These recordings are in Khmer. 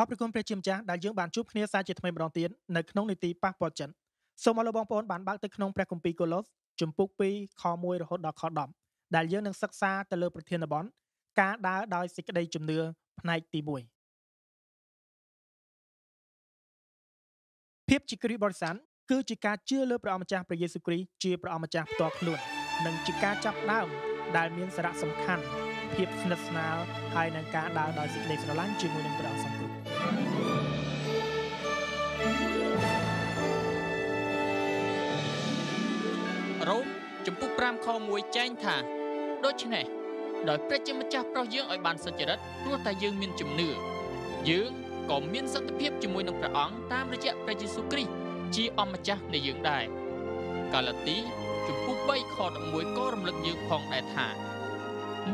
អរព្រគុណព្រះជាម្ចាស់ដែលយើងបានជួបគ្នាសាជាថ្មីម្ដងទៀតនៅក្នុងនីតិប៉ះពាល់ចិនសូមឲ្យលោកបងប្អូនបានបើកទៅក្នុងព្រះគម្ពីរកូឡូសជំពូក2ខ1រហូតដល់ខ10ដែលយើងនឹងសិក្សាទៅលើប្រធានបទការដើរដោយសេចក្តីជំនឿផ្នែកទី1ភាពជាគ្រីស្ទបរិស័ទគឺជាការជឿលើព្រះអម្ចាស់ព្រះយេស៊ូវគ្រីស្ទជាព្រះអម្ចាស់ផ្ទាល់ខ្លួននិងជាការចាប់ដើមដែលមានសារៈសំខាន់ ភាពស្និទ្ធស្នាលហើយនឹងការដើរដោយសេចក្តីស្រឡាញ់ជាមួយនឹងព្រះអង្គរ៉ូមចំពុះ5ខ1ចែងថា ដូច្នេះ ដោយព្រះជាម្ចាស់ប្រោសយើងឲ្យបានសុចរិតព្រោះតែយើងមានជំនឿយើងក៏មានសន្តិភាពជាមួយនឹងព្រះអង្គតាមរយៈព្រះយេស៊ូវគ្រីស្ទជាអម្ចាស់នៃយើងដែរកាឡាទីជំពូក3ខ11ក៏រំលឹកយើងផងដែរថា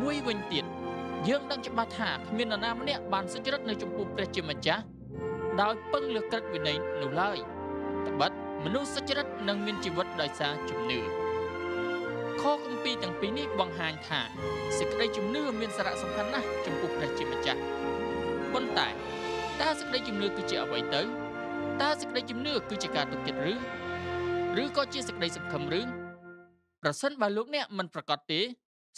មួយវិញទៀតយើងដឹងច្បាស់ថាគ្មាននរណាម្នាក់បានសុចរិតនៅចំពោះព្រះជាម្ចាស់ដោយពឹងលើក្រឹតវិន័យនោះឡើយ ត្បិតមនុស្សសុចរិតនឹងមានជីវិតដោយសារជំនឿខគម្ពីរទាំងពីរនេះបង្ហាញថាសេចក្តីជំនឿមានសារៈសំខាន់ណាស់ចំពោះព្រះជាម្ចាស់ប៉ុន្តែតើសេចក្តីជំនឿគឺជាអ្វីទៅតើសេចក្តីជំនឿគឺជាការទុកចិត្តឬ ឬក៏ជាសេចក្តីសង្ឃឹមឬប្រសិនបើលោកអ្នកមិនប្រកាសទេ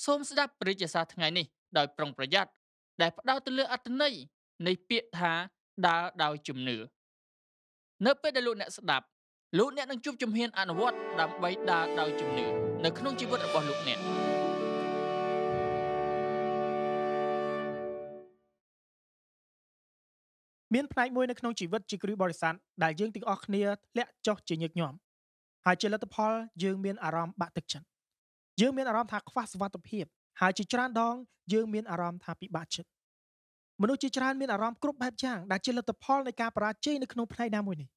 សូមស្ដាប់ព្រះជាសារថ្ងៃនេះ ដោយប្រុងប្រយ័ត្នដែលផ្ដោតទៅលើអត្ថន័យនៃពាក្យថាដើរដោយជំនឿនៅពេលដែលលោកអ្នកស្ដាប់លោកអ្នកនឹងជួបជំហានអនុវត្តដើម្បីដើរដោយជំនឿនៅក្នុងជីវិតរបស់លោកអ្នកមានផ្នែកមួយនៅក្នុងជីវិតជាគ្រីបរិស័ទដែលយើងទាំងអស់គ្នាធ្លាក់ចុះជាញឹកញាប់ហើយជាលទ្ធផលយើងមានអារម្មណ៍បាក់ទឹកចិត្តយើងមានអារម្មណ៍ថាខ្វះសុវត្ថិភាពហើយជាច្រើនដងយើងមានអារម្មណ៍ថាពិបាកចិត្តមនុស្សជាច្រើនមានអារម្មណ៍គ្រប់បែបយ៉ាងដែលជាលទ្ធផលនៃការបរាជ័យនៅក្នុងផ្នែកណាមួយនេះ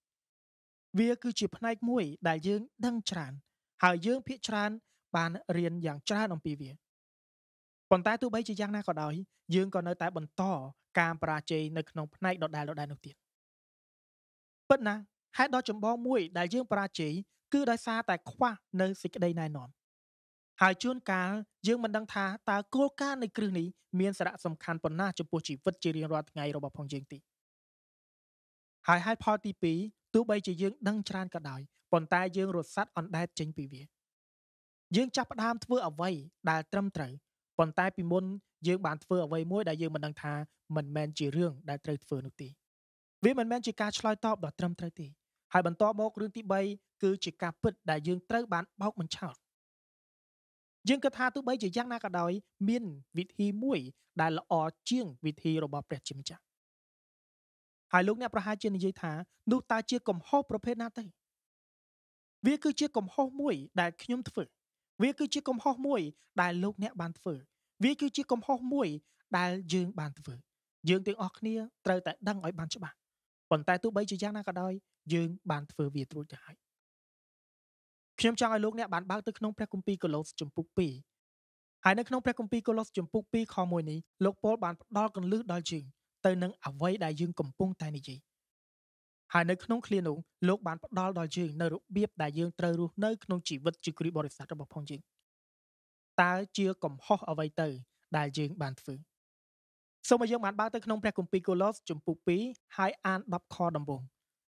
វាគឺជាផ្នែកមួយ ដែលយើងដឹងច្រើនហើយយើង ភាកច្រើន បានរៀនយ៉ាងច្រើនអំពីវាប៉ុន្តែទោះបីជាយ៉ាងណាក៏ដោយ យើងក៏នៅតែ បន្តការប្រាជ័យនៅក្នុងផ្នែកដដែលដដែលនោះទៀតពិតណាស់ហេតុដ៏ចម្បងមួយដែលយើង ប្រាជ័យគឺដោយសារតែខ្វះនៅសេចក្តីណែនាំហើយជួនកាលយើងមិនដឹងថាតើគោលការណ៍នៃគ្រឹះនេះមានសារៈសំខាន់ប៉ុណ្ណាចំពោះជីវិតជារៀងរាល់ថ្ងៃរបស់ផងយើងទីហើយហេតុផលទី2ទោះបីជាយើងដឹង ច្រើនក៏ដោយប៉ុន្តែយើងរត់សัตว์អណ្ដែតចេញពីវាយើងចាប់ផ្ដើមធ្វើអ្វី ដែលត្រឹមត្រូវប៉ុន្តែពីមុនយើង បានធ្វើអ្វីមួយដែលយើងមិនដឹងថាមិនមែនជារឿងដែលត្រូវធ្វើនោះទេវាមិនមែនជាការឆ្លើយតបដ៏ត្រឹមត្រូវទេហើយបន្តមករឿងទី3គឺជាការពិតដែលយើងត្រូវបានបោកបញ្ឆោតយើងគិតថាទោះបីជាយ៉ាងណាក៏ដោយ មានវិធីមួយដែលល្អជាងវិធីរបស់ព្រះជាម្ចាស់ហើយលោកអ្នកប្រហែលជានិយាយថានោះតើជាកំហុសប្រភេទណាទៅវាគឺជាកំហុសមួយ ដែលខ្ញុំធ្វើវាគឺជាកំហុសមួយដែលលោកអ្នកបានធ្វើវាគឺជាកំហុសមួយដែលយើងបានធ្វើ យើងទាំងអស់គ្នាត្រូវតែដឹងឲ្យបានច្បាស់ប៉ុន្តែទោះបីជាយ៉ាងណាក៏ដោយយើងបានធ្វើវាត្រួតទៅហើយខ្ញុំចង់ឲ្យលោកអ្នកបានបើកទៅក្នុងព្រះគម្ពីរកូឡូសជំពូក2ហើយនៅក្នុងព្រះគម្ពីរកូឡូសជំពូក2ខ1នេះលោកប៉ូលបានផ្ដល់កន្លឹះដល់យើងទៅនឹងអ្វីដែលយើងកំពុងតែនិយាយហើយនៅក្នុងឃ្លានោះលោកបានផ្ដល់ដល់យើងនៅរបៀបដែលយើងត្រូវរស់នៅក្នុងជីវិតជាគ្រីបរិស័ទរបស់ផងយើងតើជាកំហុសអ្វីទៅដែលយើងបានធ្វើសូមឲ្យយើងបានបើកទៅក្នុងព្រះគម្ពីរកូឡូសជំពូក2ហើយអាន10ខដំបូង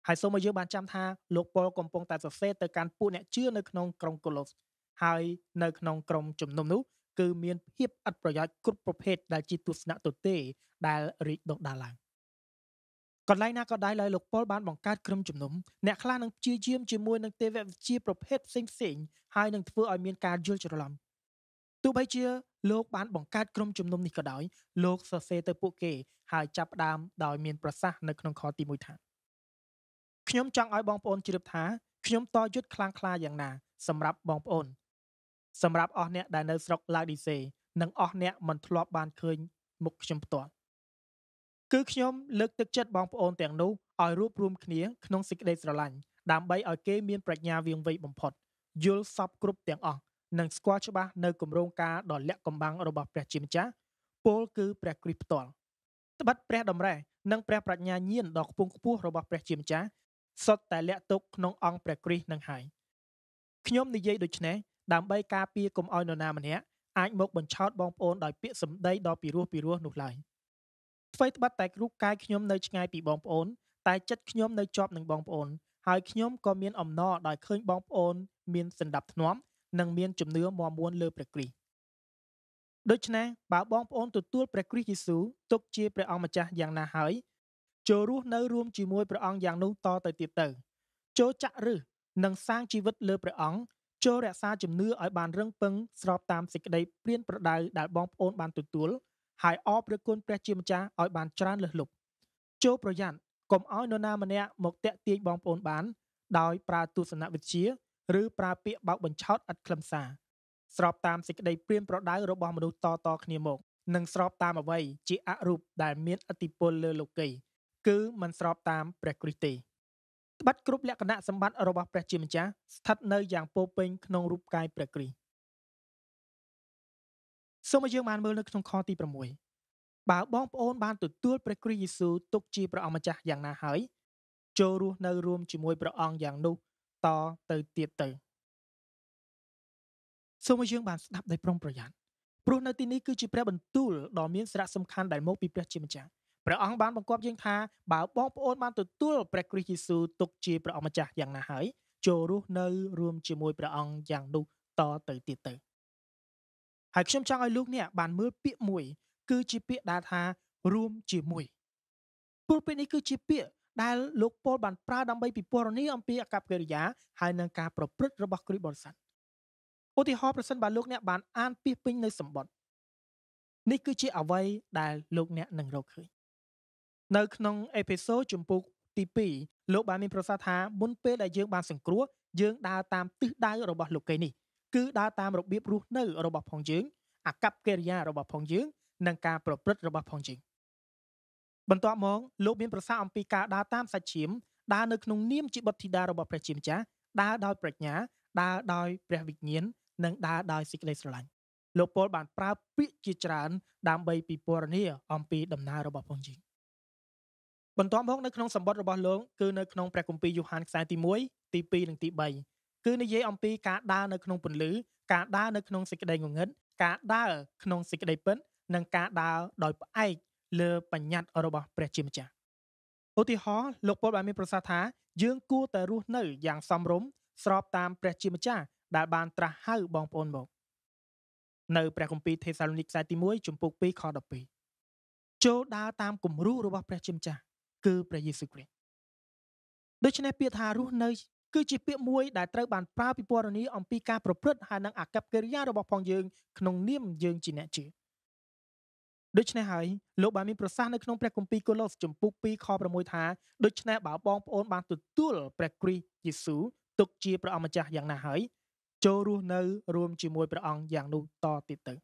ហើយសូមឲ្យយើងបានចាំថាលោកប៉ុលកំពុងតែសរសេរទៅកាន់ពួកអ្នកជឿនៅក្នុងក្រុងកូឡូសហើយនៅក្នុងក្រុមជំនុំនោះគឺមានភាពអត់ប្រយោជន៍គ្រប់ប្រភេទដែលជាទស្សនៈទទេដែលរីកដុះដាលឡើង។កន្លែងណាក៏ដែរឡើយលោកប៉ុលបានបង្កើតក្រុមជំនុំអ្នកខ្លះនឹងព្យាយាមជាមួយនឹងទេវវិជ្ជាប្រភេទផ្សេងផ្សេងហើយនឹងធ្វើឲ្យមានការយល់ច្រឡំទោះបីជាលោកបាន បង្កើតក្រុមជំនុំនេះក៏ដោយលោកសរសេរទៅពួកគេហើយចាប់ផ្ដើមដោយ មានប្រសាសន៍នៅក្នុងខទី1ថាខ្ញុំចង់ឲ្យបងប្អូនជ្រាបថាខ្ញុំតយុទ្ធខ្លាំងក្លាយ៉ាងណាសម្រាប់បងប្អូន សម្រាប់អស់អ្នក ដែលនៅស្រុកឡាឌីសេនិងអស់អ្នកមិនធ្លាប់បានឃើញមុខខ្ញុំផ្ទាល់គឺខ្ញុំលើកទឹកចិត្តបងប្អូនទាំងនោះឲ្យរួបរวมគ្នាក្នុងសេចក្តីស្រឡាញ់ដើម្បីឲ្យគេមានប្រាជ្ញាវាងវៃបំផុតយល់សពគ្រប់ទាំងអស់និងស្គាល់ច្បាស់នៅគម្រោងការដ៏លាក់កំបាំងរបស់ព្រះជាម្ចាស់ពលគឺព្រះគ្រីស្ទផ្ទាល់ត្បិតព្រះតម្រេះនិងព្រះប្រាជ្ញាញាណដ៏ខ្ពង់ខ្ពស់របស់ព្រះជាម្ចាស់សុទ្ធតែលាក់ទុកក្នុងអង្គព្រះគ្រីស្ទនឹងហើយខ្ញុំនិយាយដូចនេះដើម្បីការពារកុំឲ្យនរណាម្នាក់អាចមកបញ្ឆោតបងប្អូនដោយពាក្យសម្ដីដ៏ពិរោះពិរោះនោះឡើយ។អ្វីត្បិតតែរូបកាយខ្ញុំនៅឆ្ងាយពីបងប្អូន តែចិត្តខ្ញុំនៅជាប់នឹងបងប្អូន ហើយខ្ញុំក៏មានអំណរដោយឃើញបងប្អូន មានសន្តាប់ធ្នាប់និងមានជំនឿមាំមួនលើព្រះគ្រីស្ទដូច្នេះបើបងប្អូនទទួលព្រះគ្រីស្ទយេស៊ូវទុកជាព្រះអង្គម្ចាស់យ៉ាងណាហើយចូលរស់នៅរួមជាមួយព្រះអង្គយ៉ាងនោះតទៅទៀតទៅចូលចាក់ឫសនិងសាងជីវិតលើព្រះអង្គចូលរក្សាជំនឿឲ្យបានរឹងពឹងស្របតាមសេចក្តីព្រានប្រដៅដែលបងប្អូនបានទទួលហើយអបឬគុណព្រះជាម្ចាស់ឲ្យបានច្រើនលើសលប់ចូលប្រយ័ត្នកុំឲ្យនរណាម្នាក់មកតាក់ទាញបងប្អូនបាន ដោយប្រើទស្សនវិជ្ជាឬប្រើពាក្យបោកបញ្ឆោតឥតខ្លឹមសារស្របតាមសេចក្តីព្រានប្រដៅរបស់មនុស្សតតគ្នាមកនិងស្របតាមអ្វីជាអរូបដែលមានអតិពលលើលោកីគឺមិនស្របតាមព្រះគ្រីស្ទទេត្បិតគ្រប់លក្ខណៈសម្បត្តិរបស់ព្រះជាម្ចាស់ស្ថិតនៅយ៉ាងពោពេញក្នុងរូបកាយព្រះគ្រីស្ទសូមឲ្យយើងបានមើលនៅក្នុងខទី6បើបងប្អូន បានទទួលព្រះគ្រីស្ទយេស៊ូវទុកជាព្រះអង្គម្ចាស់យ៉ាងណាហើយចូលរស់នៅរួម ជាមួយព្រះអង្គយ៉ាងនោះតទៅទៀតទៅសូមឲ្យយើងបានស្ដាប់ដោយប្រុងប្រយ័ត្នព្រោះនៅទីនេះគឺជាព្រះបន្ទូលដ៏មានសារៈសំខាន់ដែលមកពីព្រះជាម្ចាស់ព្រះអង្គបានបង្គាប់យើងថាបើបងប្អូនបានទទួលព្រះគ្រីស្ទយេស៊ូវទុកជាព្រះអង្គម្ចាស់យ៉ាងណាហើយចូលរស់នៅរួមជាមួយព្រះអង្គយ៉ាងនោះ តទៅទៀតទៅហើយខ្ញុំចង់ឲ្យលោកអ្នកបានមើលពាក្យមួយ គឺជាពាក្យដែលថារួមជាមួយព្រោះពាក្យនេះគឺជាពាក្យដែលលោកពលបានប្រើដើម្បីពិពណ៌នាអំពីអកប្បកិរិយាហើយនឹងការប្រព្រឹត្តរបស់គ្រីស្ទបរិស័ទឧទាហរណ៍ប្រសិនបើលោកអ្នកបានអានពាក្យពេញនៅសម្បត្តិនេះគឺជាអ្វីដែលលោកអ្នកនឹងរកឃើញនៅក្នុងអេពីសូតជំពូកទី2លោកបានមានប្រសាសន៍ថាមុនពេលដែលយើងបានសង្គ្រោះយើងដើរតាមទិសដៅរបស់លោកីនេះគឺដើរតាមរបៀបរស់នៅរបស់ ផងយើងអាកប្បកិរិយារបស់ផងយើងនិងការប្រព្រឹត្តរបស់ផងយើងបន្ទាប់មកលោកមានប្រសាសន៍អំពីការដើរតាមសាច់ឈាមដើរនៅក្នុងនាមជាបុត្រធីតារបស់ព្រះជាម្ចាស់ដើរដោយប្រាជ្ញាដើរដោយព្រះវិញ្ញាណនិងដើរដោយសេចក្តីស្រឡាញ់លោកពលបានប្រើពាក្យជាច្រើន ដើម្បីពិពណ៌នាអំពីដំណើររបស់ផងយើងបន្ទាប់មកនៅក្នុងសម្បត្តិរបស់លោកគឺនៅក្នុងព្រះគម្ពីរយ៉ូហានខ្សែទី1ទី2និងទី3គឺនិយាយអំពីការដើរនៅក្នុងពន្លឺការដើរនៅក្នុងសេចក្តីងងឹតការដើរក្នុងសេចក្តីពិតនិងការដើរដោយផ្អែកលើបញ្ញត្តិរបស់ព្រះជាម្ចាស់ឧទាហរណ៍លោកពលបានមានប្រសាសន៍ថា យើងគួរតែរស់នៅយ៉ាងសមរម្យស្របតាមព្រះជាម្ចាស់ដែល បានត្រាស់ហៅបងប្អូនមកនៅព្រះគម្ពីរថេសាឡូនីកខ្សែទី1ជំពូក2ខ12ចូលដើរតាមគំរូរបស់ព្រះជាម្ចាស់គឺព្រះយេស៊ូវគ្រីស្ទដូច្នេះពាក្យថារស់នៅគឺជាពាក្យមួយដែលត្រូវបានប្រើពីពណ៌នាអំពីការប្រព្រឹត្តហើយនិងអាកប្បកិរិយារបស់ផងយើងក្នុងនាមយើងជាអ្នកជាដូច្នេះហើយលោកបានមានប្រសាសន៍នៅក្នុងព្រះគម្ពីរកូឡូសជំពូក2ខ6ថាដូច្នេះបើបងប្អូនបានទទួលព្រះគ្រីស្ទយេស៊ូវទុកជាព្រះអម្ចាស់យ៉ាងណាហើយចូលរស់នៅរួម ជាមួយព្រះអង្គយ៉ាងនោះតទៀតទៅ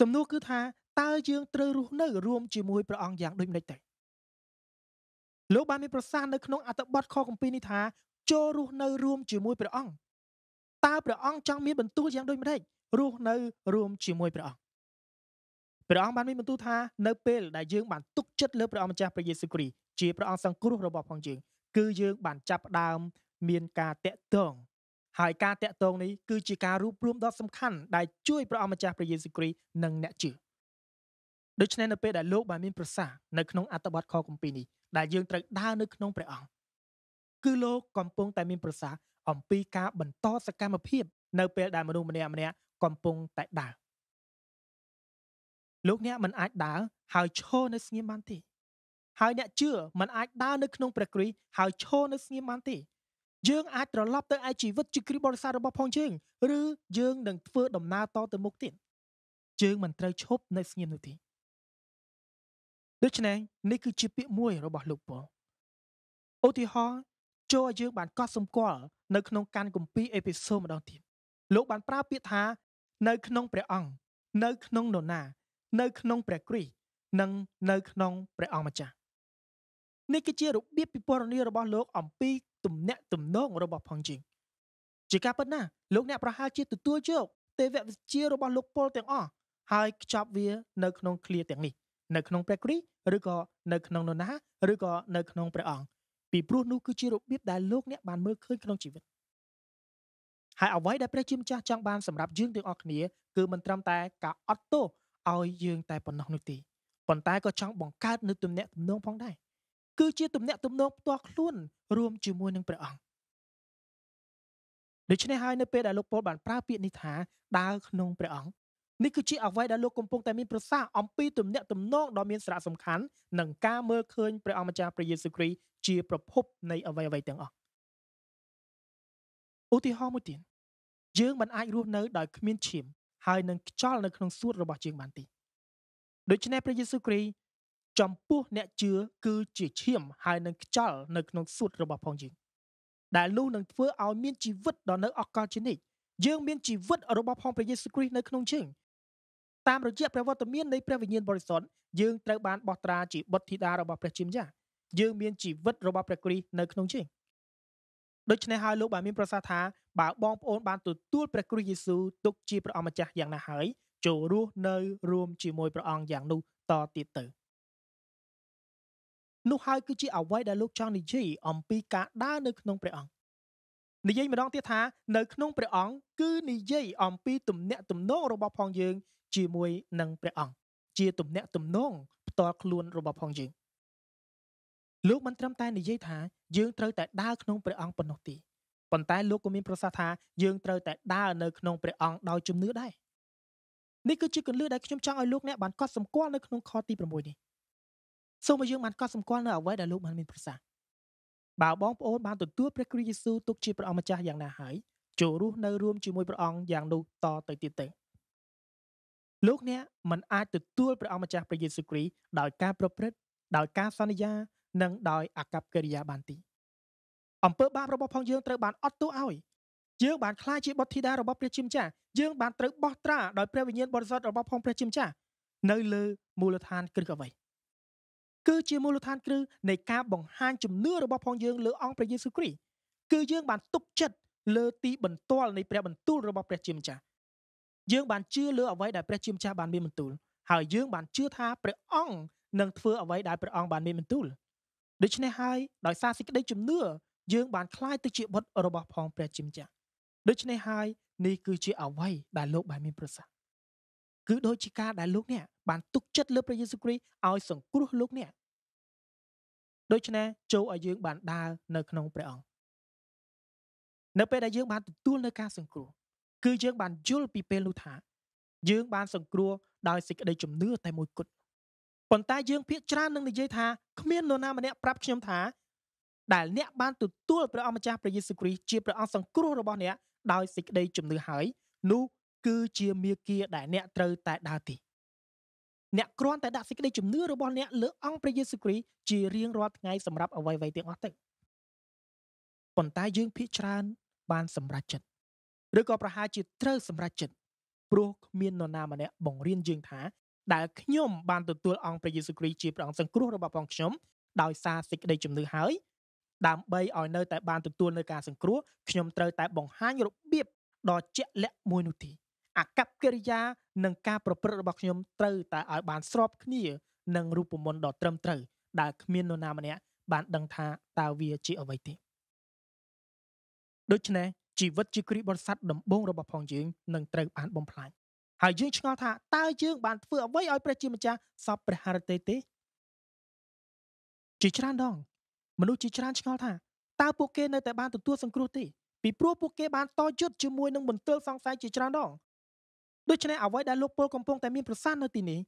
សំណួរគឺថាតើយើងត្រូវរស់នៅរួមជាមួយព្រះអង្គយ៉ាងដូចម្តេចទៅលោកបានមានប្រសាសន៍នៅក្នុងអត្ថបទខគម្ពីរនេះថា ចូលរស់នៅរួមជាមួយព្រះអង្គតើព្រះអង្គចង់មានបន្ទូលយ៉ាងដូចម្តេចរស់នៅរួមជាមួយព្រះអង្គព្រះអង្គបានមានបន្ទូលថានៅពេលដែលយើងបានទុកចិត្តលើព្រះអង្គម្ចាស់ព្រះយេស៊ូវគ្រីស្ទជាព្រះអង្គសង្គ្រោះរបស់ផងយើងគឺយើងបានចាប់ផ្ដើមមានការតាក់ទងហើយការតាក់ទងនេះគឺជាការរួបរวมដ៏សំខាន់ដែលជួយព្រះអង្គម្ចាស់ព្រះយេស៊ូវគ្រីស្ទនិងអ្នកជឿដូច្នេះនៅពេលដែលលោកបានមានប្រសាសន៍នៅក្នុងអត្ថបទខគម្ពីរនេះដែលយើងត្រូវដើរនៅក្នុង ព្រះអង្គគឺលោកកំពុងតែមានប្រសាសន៍អំពីការបន្តសកម្មភាពនៅពេលដែលមនុស្សម្នាក់ម្នាក់កំពុងតែដើរលោកអ្នកមិនអាចដើរហើយឈរនៅស្ងៀមបានទេហើយអ្នកជឿមិនអាចដើរនៅក្នុងព្រះគ្រីស្ទហើយឈរនៅស្ងៀមបានទេយើងអាចត្រឡប់ទៅឯជីវិតជាគ្រីស្ទបរិស័ទរបស់ផងយើងឬយើងនឹងធ្វើដំណើរតទៅមុខទៀតយើងមិនត្រូវឈប់នៅស្ងៀមនោះទេដូច្នេះនេះគឺជាពាក្យមួយរបស់លោកប៉ុលឧទាហរណ៍ចូលឲ្យយើងបានកត់សម្គាល់នៅក្នុងកានគម្ពីរអេពីសូតម្ដងទៀតលោកបានប្រើពាក្យថា នៅក្នុងព្រះអង្គនៅ ក្នុងនរណា នៅ ក្នុងព្រះគ្រីស្ទនិង នៅ ក្នុងព្រះអង្គម្ចាស់នេះគឺជារបៀបពិពណ៌នារបស់លោកអំពីទំនាក់ទំនងរបស់ផងជីងជាការពិតណាស់លោកអ្នកប្រហែលជាទទួលយកទេវវិជ្ជារបស់លោកពលទាំងអស់ហើយខ្ចប់វានៅក្នុងឃ្លាទាំងនេះនៅក្នុងព្រះគ្រីស្ទឬក៏នៅក្នុងនរណាឬក៏នៅក្នុងព្រះអង្គពីព្រោះនោះគឺជារបៀបដែលលោកអ្នកបានមើលឃើញក្នុងជីវិតហើយអ្វីដែលព្រះជាម្ចាស់ចង់បានសម្រាប់យើងទាំងអស់គ្នា គឺមិនត្រឹមតែការអត់ទោសឲ្យយើង តែប៉ុណ្ណោះនោះទេប៉ុន្តែក៏ចង់បង្កើតនូវទំនាក់ទំនងផងដែរគឺជាទំនាក់ទំនងផ្ទាល់ខ្លួនរួមជាមួយនឹងព្រះអង្គដូច្នេះហើយនៅពេលដែលលោកពូលបានប្រើពាក្យនេះថាដើរក្នុងព្រះអង្គនេះគឺជាអ្វីដែលលោកកំពុងតែមានប្រសាសន៍អំពីទំនាក់ទំនងដ៏មានសារៈសំខាន់និងការមើលឃើញព្រះអម្ចាស់ព្រះយេស៊ូវគ្រីស្ទជាប្រភពនៃអ្វីៗទាំងអស់ឧទាហរណ៍មួយទៀតយើងមិនអាចរស់នៅដោយគ្មានឈាមហើយនឹងខ្ចល់នៅក្នុងសួតរបស់យើងបានទេដូច្នេះព្រះយេស៊ូវគ្រីស្ទចំពោះអ្នកជឿគឺជាឈាមហើយនឹងខ្ចល់នៅក្នុងសួតរបស់ផងយើងដែលនោះនឹងធ្វើឲ្យមានជីវិតដល់នៅអកលជានិច្ចយើងមានជីវិតរបស់ផងព្រះយេស៊ូវគ្រីស្ទនៅក្នុងយើងតាមរយៈព្រះវត្តមាននៃព្រះវិញ្ញាណបរិសុទ្ធយើងត្រូវបានបោះត្រាជាបុត្រធីតារបស់ព្រះជាម្ចាស់យើងមានជីវិតរបស់ព្រះគ្រីស្ទនៅក្នុងជាងដូច្នេះហើយលោកបានមានប្រសាសន៍ថាបើបងប្អូនបានទទួលព្រះគ្រីស្ទយេស៊ូវទុកជាព្រះអម្ចាស់យ៉ាងណាហើយចូលរស់នៅរួមជាមួយព្រះអង្គយ៉ាងនោះតទៀតទៅនោះហើយគឺជាអ្វីដែលលោកចង់និយាយអំពីការដើរនៅក្នុងព្រះអង្គនិយាយម្ដងទៀតថានៅ ក្នុងព្រះអង្គគឺនិយាយអំពីទំនាក់ទំនងរបស់ផងយើងជាមួយនឹងព្រះអង្គជាទំនាក់ទំនងផ្ទាល់ខ្លួនរបស់ផងយើងលោកមិនត្រឹមតែនិយាយថាយើងត្រូវតែដើរក្នុងព្រះអង្គប៉ុណ្ណោះទេប៉ុន្តែលោកក៏មានប្រសាសន៍ថាយើងត្រូវតែដើរនៅក្នុងព្រះអង្គដោយជំនឿដែរនេះគឺជាគន្លឹះដែលខ្ញុំចង់ឲ្យលោកអ្នកបានកត់សម្គាល់នៅក្នុងខទី6នេះសូមឲ្យយើងបានកត់សម្គាល់នៅអ្វីដែលលោកបានមានប្រសាសន៍បើបងប្អូនបានទទួលព្រះគ្រីស្ទយេស៊ូវទុកជាព្រះអម្ចាស់យ៉ាងណាហើយចូលរស់នៅរួមជាមួយព្រះអង្គយ៉ាងនោះតទៅទៀតទៅលោកអ្នកមិនអាចទទួលព្រះអង្គម្ចាស់ព្រះយេស៊ូវគ្រីស្ទដោយការប្រព្រឹត្តដោយការសន្យា និងដោយអកប្បកិរិយាបានទីអំពើបាបរបស់ផងយើងត្រូវបានអត់ទោសឲ្យយើងបានខ្លាចជាបុត្រធីតារបស់ព្រះជាម្ចាស់យើងបានត្រូវបោះត្រាដោយព្រះវិញ្ញាណបរិសុទ្ធរបស់ផងព្រះជាម្ចាស់នៅលើមូលដ្ឋាន គ្រឹះអ្វី គឺជាមូលដ្ឋាន គ្រឹះនៃការបង្ហាញជំនឿរបស់ផងយើង លើអង្គព្រះយេស៊ូវគ្រីស្ទគឺយើងបានទុកចិត្តលើទីបន្ទាល់នៃព្រះបន្ទូលរបស់ព្រះជាម្ចាស់យើងបានជឿលើអ្វីដែលព្រះជាម្ចាស់បានមានបន្ទូលហើយយើងបានជឿថាព្រះអង្គនឹងធ្វើអ្វីដែលព្រះអង្គបានមានបន្ទូលដូច្នេះហើយដោយសារសេចក្តីជំនឿយើងបានคล้ายទៅជាបុត្ររបស់ផងព្រះជាម្ចាស់ដូច្នេះហើយនេះគឺជាអ្វីដែលលោកបានមានប្រសាសន៍គឺដូចជាការដែលលោកអ្នកបានទុកចិត្តលើព្រះយេស៊ូវគ្រីស្ទឲ្យសង្គ្រោះលោកអ្នកដូច្នេះចូលឲ្យយើងបានដើរនៅក្នុងព្រះអង្គនៅពេលដែលយើងបានទទួលនៅការសង្គ្រោះគឺយើងបានយល់ពីពេលនោះថា យើងបាន សង្គ្រោះដោយសេចក្តីជំនឿតែមួយគត់ប៉ុន្តែយើង ភាកច្រើននឹងនិយាយថាគ្មាននរណាម្នាក់ប្រាប់ខ្ញុំថាដែលអ្នកបានទទួលព្រះអម្ចាស់ព្រះយេស៊ូវគ្រីស្ទជាព្រះអង្គសង្គ្រោះរបស់អ្នកដោយសេចក្តីជំនឿហើយ នោះ គឺជាមាគ៌ាដែលអ្នកត្រូវតែដើរទីអ្នកគ្រាន់តែដាក់សេចក្តីជំនឿរបស់អ្នក លើអង្គព្រះយេស៊ូវគ្រីស្ទជារៀងរាល់ថ្ងៃ សម្រាប់អ្វីៗទាំងអស់ទៅប៉ុន្តែយើងភាកច្រើន បាន សម្រេចចិត្តឬក៏ប្រហែលជាត្រូវសម្រាប់ចិត្តព្រោះគ្មាននរណាម្នាក់បង្រៀនយើងថា ដែលខ្ញុំបានទទួលអង្គព្រះយេស៊ូវគ្រីស្ទជាព្រះអង្គសង្គ្រោះរបស់ផងខ្ញុំដោយសារសេចក្តីជំនឿហើយ ដើម្បីឲ្យនៅតែបានទទួលនៅការសង្គ្រោះខ្ញុំត្រូវតែបង្ហាញរបៀបដ៏ជាក់លាក់មួយនោះទីអកប្បកិរិយា និងការប្រព្រឹត្តរបស់ខ្ញុំត្រូវតែឲ្យបានស្របគ្នានឹងរូបមន្តដ៏ត្រឹមត្រូវដែលគ្មាននរណាម្នាក់បានដឹងថាតើវាជាអ្វីទេដូច្នេះជីវិតជាគ្រីបរិស័ទដំបងរបស់ផងយើងនឹងត្រូវបានបំផ្លាញហើយយើងឆ្ងល់ថាតើយើងបានធ្វើអ្វីឲ្យព្រះជាម្ចាស់សពព្រះハរតេទេជាច្រើនដងមនុស្សជាច្រើនឆ្ងល់ថាតើពួកគេនៅតែបានទទួលសង្គ្រោះទេពីព្រោះពួកគេបានតយុទ្ធជាមួយនឹងមន្ទិលសង្ស័យជាច្រើនដងដូច្នេះអ្វីដែលលោកពលកំពុងតែមានប្រសាសន៍នៅទីនេះ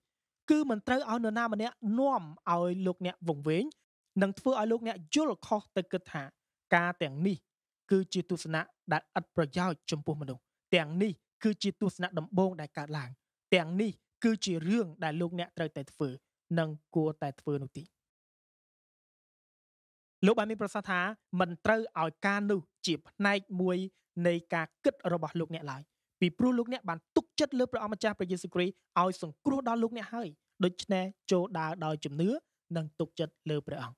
គឺមិនត្រូវឲ្យនរណាម្នាក់នាំឲ្យលោកអ្នកវង្វេងនិងធ្វើឲ្យលោកអ្នកយល់ខុសទៅគិតថាការទាំងនេះគឺជាទស្សនៈដែលឥតប្រយោជន៍ចំពោះមនុស្សទាំងនេះគឺជាទស្សនៈដំបូងដែលកើតឡើងទាំងនេះគឺជារឿងដែលលោកអ្នកត្រូវតែធ្វើនិងគួរតែធ្វើនោះទីលោកបានមានប្រសាសន៍ថាមិនត្រូវឲ្យការនោះជាផ្នែកមួយនៃការគិតរបស់លោកអ្នកឡើយពីព្រោះលោកអ្នកបានទុកចិត្តលើព្រះអម្ចាស់ព្រះយេស៊ូវគ្រីស្ទឲ្យសង្គ្រោះដល់លោកអ្នកហើយដូច្នេះចូលដើរដោយជំនឿនិងទុកចិត្តលើព្រះអង្គ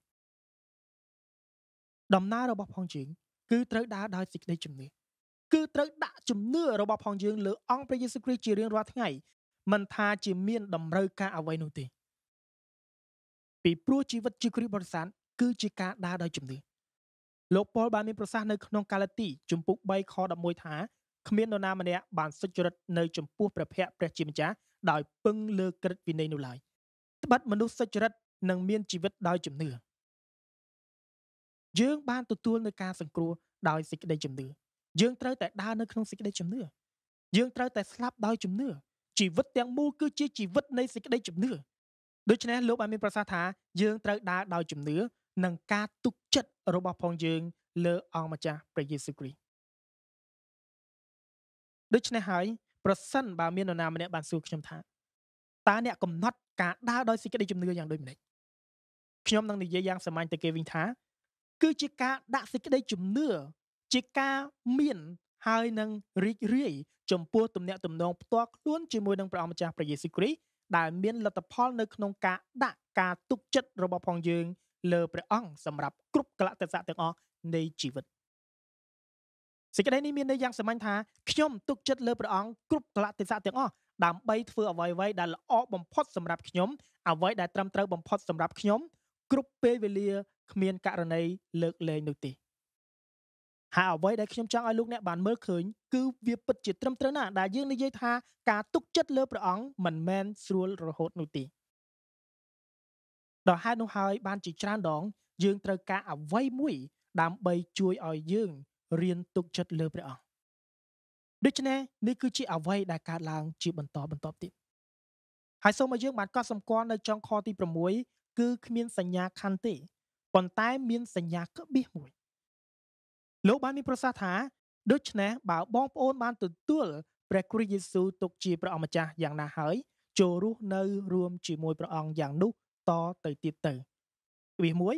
ដំណើររបស់ផងជើងគឺត្រូវដើរដោយសេចក្តីជំនឿគឺត្រូវដាក់ជំនឿរបស់ផងយើង លើ អង្គព្រះយេស៊ូវគ្រីស្ទជារៀងរាល់ថ្ងៃមិនថាជាមាន តម្រូវការអ្វីនោះទេពីព្រោះជីវិតជាគ្រីស្ទបរិស័ទគឺជាការដើរដោយជំនឿលោកប៉ុលបានមានប្រសាសន៍នៅក្នុងកាឡាទីជំពូក3ខ11ថាគ្មាននរណាម្នាក់បានសុចរិតនៅចំពោះព្រះភ័ក្រព្រះជាម្ចាស់ដោយពឹងលើក្រឹតវិន័យនោះឡើយត្បិតមនុស្សសុចរិតនឹងមានជីវិតដោយជំនឿយើងបានទទួលនៅការសង្គ្រោះដោយសេចក្តីជំនឿយើងត្រូវតែដើរនៅក្នុងសេចក្តីជំនឿយើងត្រូវតែស្លាប់ដោយជំនឿជីវិតទាំងមូលគឺជាជីវិតនៃសេចក្តីជំនឿដូច្នេះលោកបានមានប្រសាសន៍ថាយើងត្រូវដើរដោយជំនឿនិងការទុកចិត្តរបស់ផងយើងលើអង្គម្ចាស់ព្រះយេស៊ូវគ្រីស្ទដូច្នេះហើយប្រសិនបើមាននរណាម្នាក់បានសួរខ្ញុំថាតើអ្នកកំណត់ការដើរដោយសេចក្តីជំនឿយ៉ាងដូចម្តេចខ្ញុំនឹងនិយាយយ៉ាងសាមញ្ញទៅគេវិញថាគឺជាការដាក់សេចក្តីជំនឿជាការមានហើយនឹងរីករាយចំពោះទំនាក់ទំនងផ្ទាល់ខ្លួនជាមួយនឹងព្រះអម្ចាស់ព្រះយេស៊ូវគ្រីស្ទដែលមានលទ្ធផលនៅក្នុងការដាក់ការទុកចិត្តរបស់ផងយើងលើព្រះអង្គសម្រាប់គ្រប់កលៈទេសៈទាំងអស់នៃជីវិតសេចក្តីនេះមានន័យយ៉ាងសាមញ្ញថាខ្ញុំទុកចិត្តលើព្រះអង្គគ្រប់កលៈទេសៈទាំងអស់ដើម្បីធ្វើអ្វីៗដែលល្អបំផុតសម្រាប់ខ្ញុំអ្វីដែលត្រឹមត្រូវបំផុតសម្រាប់ខ្ញុំគ្រប់ពេលវេលាគ្មានករណីលើកលែងនោះទេហើយអ្វីដែលខ្ញុំចង់ឲ្យលោកអ្នកបានមើលឃើញគឺវាពិតជាត្រឹមត្រូវណាស់ដែលយើងនិយាយថាការទុកចិត្តលើព្រះអង្គមិនមែនស្រួលរហូតនោះទេដល់ហេតុនោះហើយបានជាច្រើនដង យើងត្រូវការអ្វីមួយ ដើម្បីជួយឲ្យយើងរៀនទុកចិត្តលើព្រះអង្គដូច្នេះនេះគឺជាអ្វីដែលកើតឡើង ជាបន្តបន្តទៀតហើយសូមឲ្យយើងបានកត់សម្គាល់នៅចុងខទី6គឺគ្មានសញ្ញាខណ្ឌទេប៉ុន្តែមានសញ្ញាក្បៀសមួយលោកបានមានប្រសាសន៍ថាដូច្នេះបើបងប្អូនបានទទួលព្រះគ្រីស្ទយេស៊ូវទុកជាព្រះអម្ចាស់យ៉ាងណាហើយចូលរស់នៅរួមជាមួយព្រះអង្គយ៉ាងនោះតទៅទៀតទៅវាមួយ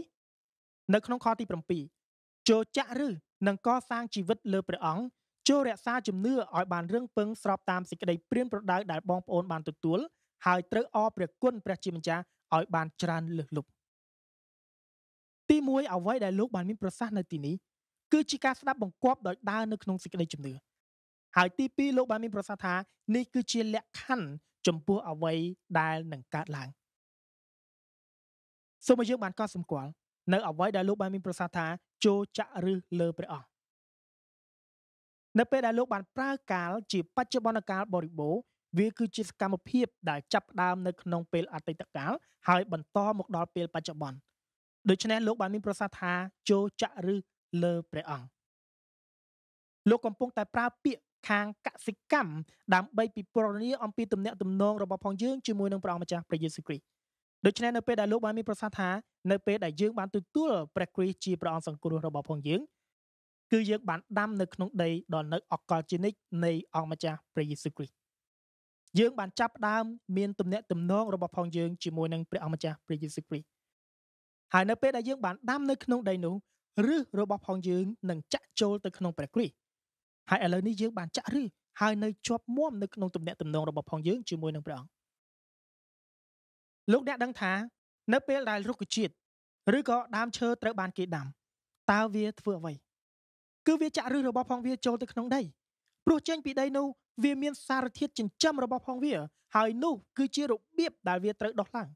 នៅក្នុងខទី7ចូលចាក់ឬនឹងកសាងជីវិតលើព្រះអង្គចូលរក្សាជំនឿឲ្យបានរឹងពឹងស្របតាមសេចក្តីព្រានប្រដៅដែលបងប្អូនបានទទួលហើយត្រូវអរព្រះគុណព្រះជាម្ចាស់ឲ្យបានច្រើនលើសលប់ទី1អ្វីដែលលោកបាន មានប្រសាសន៍នៅទីនេះគឺជាការស្ដាប់បង្គាប់ដោយដើរនៅក្នុងសេចក្តីជំនឿហើយទី2លោកបានមានប្រសាសន៍ថានេះគឺជាលក្ខខណ្ឌចំពោះអ្វីដែលនឹងកើតឡើងសូមឲ្យយើងបានកត់សម្គាល់នៅអ្វីដែលលោកបានមានប្រសាសន៍ថាចូលចាក់ឬលើព្រះអង្គនៅពេលដែលលោកបានប្រើកាលជាបច្ចុប្បន្នកាលបរិបូរវា គឺជាសកម្មភាពដែលចាប់ផ្ដើមនៅក្នុងពេលអតីតកាលហើយបន្តមកដល់ពេលបច្ចុប្បន្នដូច្នេះលោកបានមាន ប្រសាសន៍ថាចូលចាក់ឬលើព្រះអង្គលោកកំពុងតែប្រើពាក្យខាងកសិកម្មដើម្បីពិពណ៌នាអំពីទំនាក់ទំនងរបស់ផងយើងជាមួយនឹងព្រះអង្គម្ចាស់ព្រះយេស៊ូវគ្រីស្ទដូច្នេះនៅពេលដែលលោកបានមានប្រសាសន៍ថានៅពេលដែលយើង បានទទួលព្រះគ្រីស្ទជាព្រះអង្គសង្គ្រោះរបស់ផងយើងគឺយើងបានដាំនៅក្នុងដីដ៏នៅ អកលជានិច្ចនៃអង្គម្ចាស់ព្រះយេស៊ូវគ្រីស្ទយើង បានចាប់ផ្ដើមមានទំនាក់ទំនងរបស់ផងយើងជាមួយនឹងព្រះអង្គម្ចាស់ព្រះយេស៊ូវគ្រីស្ទហើយនៅពេលដែលយើងបានដាំនៅក្នុងដីនោះឫសរបស់ផងយើងនឹងចាក់ចូលទៅក្នុងព្រះគ្រីស្ទហើយឥឡូវនេះយើងបានចាក់ឫសហើយនៅជាប់មាំនៅក្នុងទំនាក់ទំនងរបស់ផងយើងជាមួយនឹងព្រះអង្គលោកអ្នកដឹងថា នៅពេលដែលរុក្ខជាតិឬក៏ដើមឈើត្រូវបានគេដាំតើវាធ្វើអ្វី គឺវាចាក់ឫសរបស់ផងវាចូលទៅក្នុងដីព្រោះចេញពីដីនោះវាមាន សារធាតុចិញ្ចឹមរបស់ផងវា ហើយនោះ គឺជារបៀបដែលវាត្រូវដោះឡើង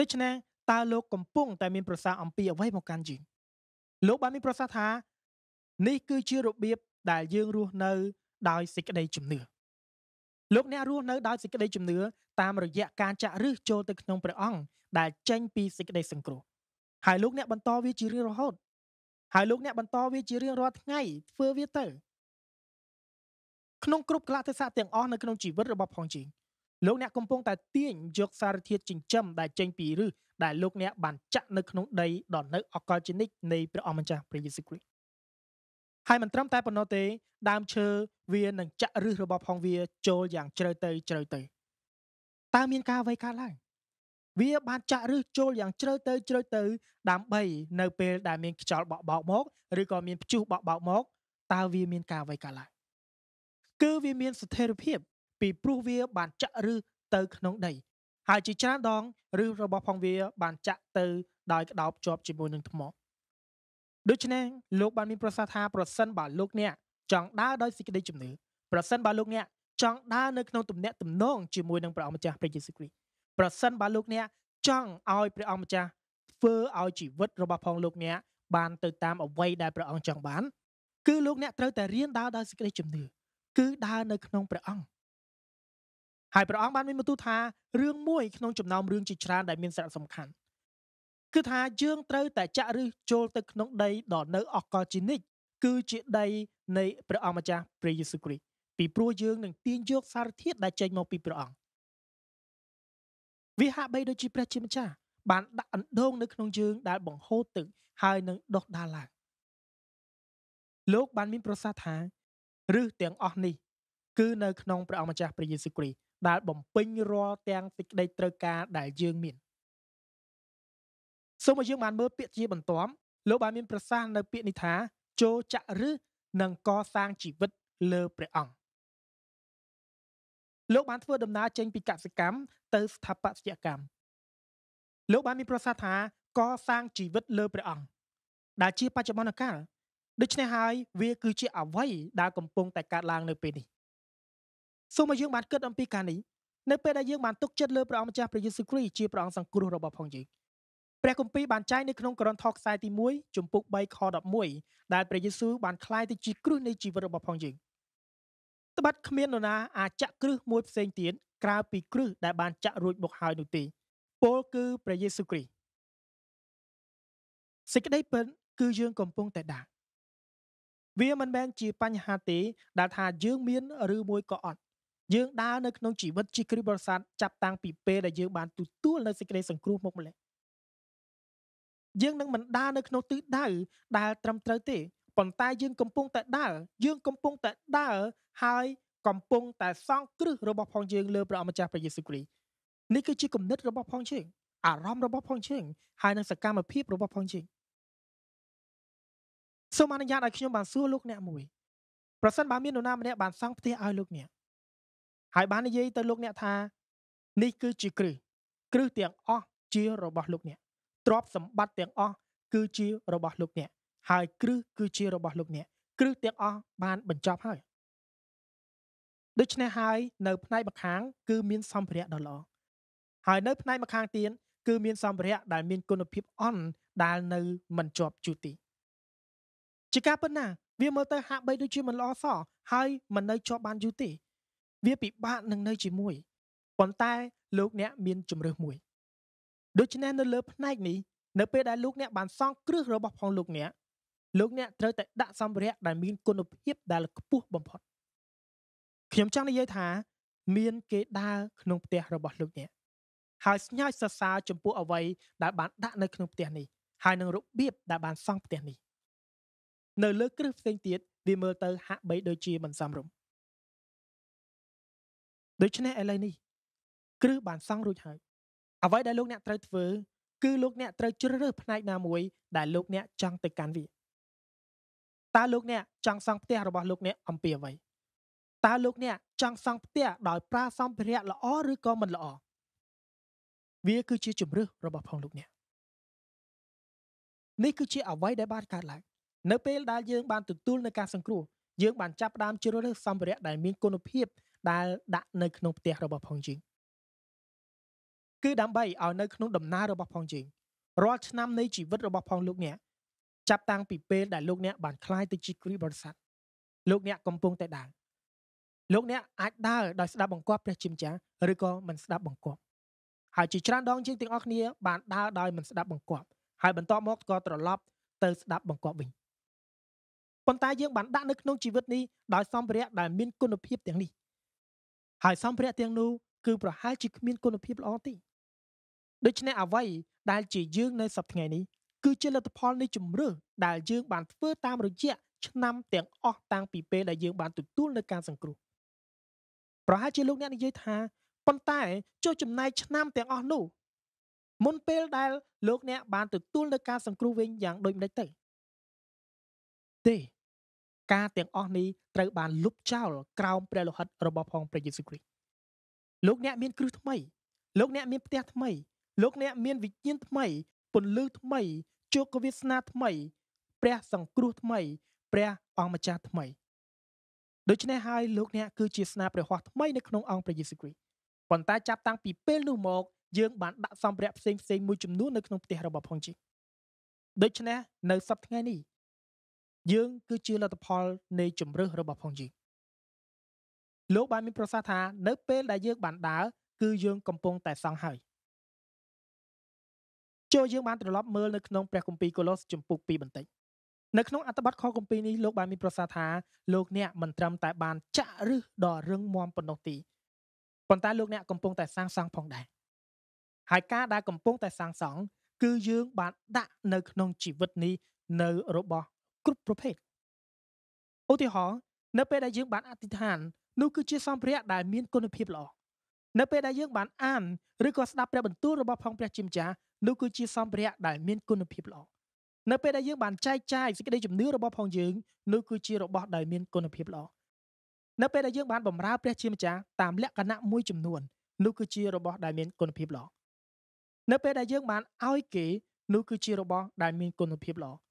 ដូច្នេះតើលោកកំពុងតែមានប្រសាសន៍អំពីអ្វីមកកាន់យើងលោកបានមានប្រសាសន៍ថានេះគឺជារបៀបដែលយើងរស់នៅដោយសេចក្តីជំនឿលោកអ្នករស់នៅដោយសេចក្តីជំនឿតាមរយៈការចាក់ឫសចូលទៅក្នុងព្រះអង្គដែលចេញពីសេចក្តីសង្គ្រោះហើយលោកអ្នកបន្តវាជារៀងរហូតហើយលោកអ្នកបន្តវាជារៀងរាល់ថ្ងៃធ្វើវាទៅក្នុងគ្រប់កលៈទេសៈទាំងអស់នៅក្នុងជីវិតរបស់ផងជីងលោកអ្នកកំពុងតែទាញយកសារធាតុចិញ្ចឹមដែលចេញពីឫសដែលលោកអ្នកបានចាក់នៅក្នុងដីដ៏នៅអកលជនិកនៃព្រះអម្ចាស់ព្រះយេស៊ូវគ្រីស្ទហើយមិនត្រឹមតែប៉ុណ្ណោះទេ ដើមឈើវានឹងចាក់ឫសរបស់ ផងវាចូលយ៉ាងជ្រៅទៅជ្រៅទៅតើមានការអ្វីកើតឡើងវាបានចាក់ឫសចូលយ៉ាងជ្រៅទៅជ្រៅទៅដើម្បីនៅពេលដែលមានខ្យល់បក់បោកមកឬក៏មានព្យុះបក់បោកមកតើវាមាន ការអ្វីកើតឡើងគឺវាមានស្ថិរភាពពីព្រោះវា បានចាក់ឫសទៅ ក្នុងដីហើយជាច្រើនដងឫសរបស់ផងវា បានចាក់ទៅដោយក្តោបជាប់ជាមួយនឹងថ្មដូច្នេះលោកបានមាន ប្រសាសន៍ថាប្រសិនបើលោកអ្នកចង់ដើរដោយសេចក្តីជំនឿប្រសិនបើលោកអ្នកចង់ដើរនៅក្នុងទំនាក់ទំនងជាមួយនឹងព្រះអង្គម្ចាស់ព្រះយេស៊ូវគ្រីស្ទប្រសិនបើលោកអ្នកចង់ឲ្យព្រះអង្គម្ចាស់ធ្វើឲ្យជីវិត របស់ផងលោកអ្នកបានទៅតាមអ្វីដែលព្រះអង្គចង់បាន គឺលោកអ្នកត្រូវតែរៀនដើរដោយសេចក្តីជំនឿគឺដើរនៅក្នុងព្រះអង្គហើយព្រះអង្គបានមានបន្ទូលថារឿងមួយ ក្នុងចំណោមរឿងជាច្រើនដែលមានសារៈសំខាន់គឺថាយើងត្រូវតែចាក់ឫសចូលទៅក្នុងដីដ៏នៅ អកលជានិច្ចគឺជាដីនៃព្រះអង្គម្ចាស់ព្រះយេស៊ូវគ្រីស្ទពីព្រោះយើងនឹងទាញយកសារធាតុដែលចេញមកពីព្រះអង្គវាហាក់បីដូចជាព្រះជាម្ចាស់បានដាក់អណ្ដូង នៅក្នុងយើង ដែលបង្ហូរទឹកហើយនឹងដុះដាលឡើងលោកបានមាន ប្រសាសន៍ថាឫសទាំងអស់នេះ គឺ នៅក្នុងព្រះអង្គម្ចាស់ព្រះយេស៊ូវគ្រីស្ទដែលបំពេញរាល់ទាំងសេចក្តីត្រូវការដែលយើងមានសូមឲ្យយើងបានមើលពាក្យជា បន្ទាប់លោកបានមានប្រសាសន៍នៅពាក្យនេះថាចូលចាក់ឬនឹងកសាងជីវិតលើព្រះអង្គលោកបានធ្វើដំណើរចេញពីកសិកម្មទៅស្ថាបត្យកម្មលោកបានមានប្រសាសន៍ថាកសាងជីវិតលើព្រះអង្គដែលជាបច្ចុប្បន្នកាលដូច្នេះហើយវាគឺជាអ្វីដែលកំពុងតែកើតឡើងនៅពេលនេះសូមឲ្យយើងបានគិតអំពីការនេះនៅពេលដែលយើងបានទុកចិត្តលើព្រះអង្គម្ចាស់ព្រះយេស៊ូវគ្រីស្ទជាព្រះអង្គសង្គ្រោះរបស់ផងយើងព្រះគម្ពីរបានចែងនៅក្នុងក្រនថខ្សែទី1ជំពូក3ខ11ដែលព្រះយេស៊ូវបានក្លាយទៅជាគ្រឹះនៃជីវិតរបស់ផងយើងត្បិតគ្មាននរណាអាចចាក់គ្រឹះមួយ ផ្សេងទៀតក្រៅពីគ្រឹះដែល បានចាក់រួចមកហើយនោះទេពោលគឺព្រះយេស៊ូវគ្រីស្ទសេចក្តីពិតគឺយើងកំពុងតែដាក់វាមិនមែនជាបញ្ហាទេដែលថាយើងមានឬមួយក៏អត់យើងដើរនៅក្នុងជីវិតជាគ្រីស្ទបរិស័ទចាប់តាំងពីពេលដែលយើងបានទទួលនៅសេចក្តីសង្គ្រោះមកម្ល៉េះយើងនឹងមិនដើរនៅក្នុងទិសដៅដែលត្រឹមត្រូវទេប៉ុន្តែយើងកំពុងតែដើរយើងកំពុងតែដើរហើយកំពុងតែសង់គ្រឹះរបស់ផងយើងលើព្រះអម្ចាស់ព្រះយេស៊ូវគ្រីស្ទនេះគឺជាគំនិតរបស់ផងយើងអារម្មណ៍របស់ផងយើងហើយនឹងសកម្មភាពរបស់ផងយើងសូមអនុញ្ញាតឲ្យខ្ញុំបានសួរលោកអ្នកមួយប្រសិនបើមាននរណាម្នាក់បានសង់ផ្ទះឲ្យលោកអ្នកហើយបាននិយាយទៅលោកអ្នកថានេះគឺជាគ្រឹះគ្រឹះទាំងអស់ជារបស់លោកអ្នកទ្រព្យសម្បត្តិទាំងអស់គឺជារបស់លោកអ្នកហើយគ្រឹះគឺជារបស់លោកអ្នកគ្រឹះទាំងអស់បានបញ្ចប់ហើយដូច្នេះហើយនៅផ្នែកម្ខាង គឺមានសម្ភារៈដ៏ល្អហើយនៅផ្នែកម្ខាងទៀតគឺមានសម្ភារៈដែលមានគុណភាពអន់ដែលនៅមិនជាប់ជូទីជាការប៉ុណ្ណា វាមើលទៅហាក់បីដូចជាមិនល្អសោះហើយមិននៅជាប់បានយូរទេវាពិបាកនឹងនៅជាមួយប៉ុន្តែលោកអ្នកមានជំរើសមួយ ដូច្នេះនៅលើផ្នែកនេះនៅពេលដែលលោកអ្នកបានសង់គ្រឹះរបស់ផងលោកអ្នកលោកអ្នកត្រូវតែដាក់សម្ភារៈដែលមានគុណភាពដែលខ្ពស់បំផុតខ្ញុំចង់និយាយថាមានគេដើរក្នុងផ្ទះរបស់លោកអ្នកហើយស្ញើចសរសើរចំពោះអ្វីដែលបាន ដាក់នៅក្នុងផ្ទះនេះហើយនឹងរបៀបដែលបានសង់ផ្ទះនេះនៅលើគ្រឹះផ្សេងទៀតវាមើលទៅហាក់បីដូចជាមិនសមរម្យដូច្នេះឥឡូវនេះគ្រឹះបានសង់រួចហើយអ្វីដែលលោកអ្នកត្រូវធ្វើគឺលោកអ្នកត្រូវជ្រើសរើសផ្នែកណាមួយដែលលោកអ្នកចង់ទៅកាន់វាតើលោកអ្នកចង់សង់ផ្ទះរបស់លោកអ្នក អំពីអ្វីតើលោកអ្នក ចង់សង់ផ្ទះដោយប្រើសម្ភារៈល្អឬក៏មិនល្អវាគឺជាជំរឿសរបស់ផងលោកអ្នកនេះគឺជាអ្វីដែលបានកើតឡើងនៅពេលដែលយើងបានទទួលនៅការសង្គ្រោះយើងបានចាប់ផ្ដើមជ្រើសរើសសម្ភារៈដែលមានគុណភាពដែលដាក់នៅក្នុងផ្ទះរបស់ផងជីងគឺដើម្បីឲ្យនៅក្នុងដំណើររបស់ផងជីងរាល់ឆ្នាំនៃជីវិតរបស់ផងលោកអ្នកចាប់តាំងពីពេលដែលលោកអ្នកបានคลายទៅជាគ្រីស្ទបរិស័ទលោកអ្នកកំពុងតែដើរលោកអ្នកអាចដើរដោយស្ដាប់បង្គាប់ព្រះជាម្ចាស់ឬក៏មិនស្ដាប់បង្គាប់ ហើយជាច្រើនដងជាងទាំងអស់គ្នាបានដើរដោយមិនស្ដាប់បង្គាប់ហើយបន្តមកក៏ត្រឡប់ទៅស្ដាប់បង្គាប់វិញប៉ុន្តែយើងបានដាក់នៅក្នុងជីវិតនេះដោយសម្ភារៈដែលមានគុណភាពទាំងនេះហើយសម្ភារៈទាំងនោះគឺប្រហែលជាគ្មានគុណភាពល្អទេដូច្នេះអ្វីដែលជាយើងនៅសប្តាហ៍នេះគឺជាលទ្ធផលនៃជំរឿដែលយើង បានធ្វើតាមរយៈឆ្នាំទាំងអស់តាំងពីពេលដែលយើងបានទទួលនៅការសង្គ្រោះប្រហែលជាលោកអ្នកនិយាយថាប៉ុន្តែចុះចំណាយ ឆ្នាំ ទាំងអស់នោះមុនពេលដែលលោកអ្នកបានទទួលនៅការសង្គ្រោះវិញយ៉ាងដូចម្តេចទៅទេការទាំងអស់នេះត្រូវបានលុបចោលក្រោមព្រះលោហិតរបស់ផងព្រះយេស៊ូវគ្រីស្ទលោកអ្នកមានគ្រឹះថ្មីលោកអ្នកមានផ្ទះថ្មីលោកអ្នកមានវិញ្ញាណថ្មីពន្លឺថ្មីជោគវាសនាថ្មី ព្រះសង្គ្រោះថ្មី ព្រះអង្គម្ចាស់ថ្មីដូច្នេះហើយលោកអ្នកគឺជាស្នាព្រះហស្ថថ្មីនៅក្នុងអង្គព្រះយេស៊ូវគ្រីស្ទប៉ុន្តែចាប់តាំងពីពេលនោះមកយើងបានដាក់សម្ភារៈផ្សេងផ្សេងមួយចំនួននៅក្នុងផ្ទះរបស់ផងជីដូច្នេះនៅសប្តាហ៍ថ្ងៃនេះយើងគឺជាលទ្ធផលនៃជំរឹះរបស់ផងជីលោកបានមានប្រសាសន៍ថា នៅពេលដែលយើងបានដើរគឺយើងកំពុងតែសង់ហើយចូលយើងបានត្រឡប់មើលនៅក្នុងព្រះគម្ពីរកូឡូសជំពូក2បន្តិចនៅក្នុងអត្ថបទខគម្ពីរនេះលោកបានមានប្រសាសន៍ថាលោកអ្នកមិនត្រឹមតែបានចាក់ឫសដល់រឹងមាំប៉ុណ្ណោះទេប៉ុន្តែលោកអ្នកកំពុងតែសាងសង់ផងដែរហើយការដែលកំពុងតែសាងសង់គឺយើងបានដាក់នៅក្នុងជីវិតនេះនៅរបស់គ្រប់ប្រភេទឧទាហរណ៍នៅពេលដែលយើងបានអធិដ្ឋាននោះគឺជាសម្ភារៈដែលមានគុណភាពល្អនៅពេលដែលយើងបានអានឬក៏ស្ដាប់ព្រះបន្ទូលរបស់ផងព្រះជាម្ចាស់នោះគឺជាសម្ភារៈដែលមានគុណភាពល្អនៅពេលដែលយើងបានចែកចាយសេចក្តីជំនឿរបស់ផងយើងនោះគឺជារបស់ដែលមានគុណភាពល្អនៅពេលដែលយើងបានបម្រើព្រះជាម្ចាស់តាមលក្ខណៈមួយចំនួននោះគឺជារបស់ដែលមានគុណភាពល្អនៅពេលដែលយើងបានឲ្យគេនោះគឺជារបស់ដែលមានគុណភាពល្អ